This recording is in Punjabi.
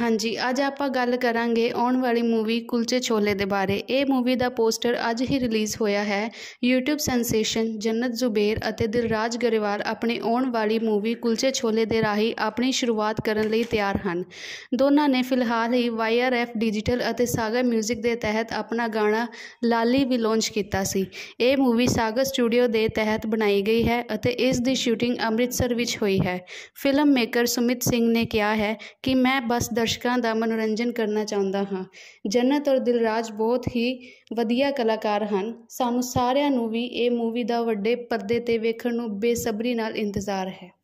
ਹਾਂਜੀ ਅੱਜ ਆਪਾਂ ਗੱਲ ਕਰਾਂਗੇ ਆਉਣ ਵਾਲੀ ਮੂਵੀ ਕੁਲਚੇ ਛੋਲੇ ਦੇ ਬਾਰੇ ਇਹ ਮੂਵੀ ਦਾ ਪੋਸਟਰ ਅੱਜ ਹੀ ਰਿਲੀਜ਼ ਹੋਇਆ ਹੈ YouTube ਸੈਂਸੇਸ਼ਨ ਜੰਨਤ ਜ਼ੁਬੇਰ ਅਤੇ ਦਿਲਰਾਜ ਗਰੇਵਾਲ ਆਪਣੀ ਆਉਣ ਵਾਲੀ ਮੂਵੀ ਕੁਲਚੇ ਛੋਲੇ ਦੇ ਰਾਹੀਂ ਆਪਣੀ ਸ਼ੁਰੂਆਤ ਕਰਨ ਲਈ ਤਿਆਰ ਹਨ ਦੋਨਾਂ ਨੇ ਫਿਲਹਾਲ ਹੀ YRF ਡਿਜੀਟਲ ਅਤੇ ਸਾਗਰ 뮤직 ਦੇ ਤਹਿਤ ਆਪਣਾ ਗਾਣਾ ਲਾਲੀ ਵੀ ਲਾਂਚ ਕੀਤਾ ਸੀ ਇਹ ਮੂਵੀ ਸਾਗਰ ਸਟੂਡੀਓ ਦੇ ਤਹਿਤ ਬਣਾਈ ਗਈ ਹੈ ਅਤੇ ਇਸ ਦੀ ਸ਼ੂਟਿੰਗ ਅੰਮ੍ਰਿਤਸਰ ਵਿੱਚ ਹੋਈ ਹੈ ਫਿਲਮ ਮੇਕਰ ਸੁਮਿਤ ਸਿੰਘ ਨੇ ਕਿਹਾ ਹੈ ਕਿ ਮੈਂ ਬਸ ਦਰਸ਼ਕਾਂ ਦਾ ਮਨੋਰੰਜਨ ਕਰਨਾ ਚਾਹੁੰਦਾ ਹਾਂ ਜੰਨਤ ਔਰ ਦਿਲਰਾਜ ਬਹੁਤ ਹੀ ਵਧੀਆ ਕਲਾਕਾਰ ਹਨ ਸਾਨੂੰ ਸਾਰਿਆਂ ਨੂੰ ਵੀ ਇਹ ਮੂਵੀ ਦਾ ਵੱਡੇ ਪਰਦੇ ਤੇ ਵੇਖਣ ਨੂੰ ਬੇਸਬਰੀ ਨਾਲ ਇੰਤਜ਼ਾਰ ਹੈ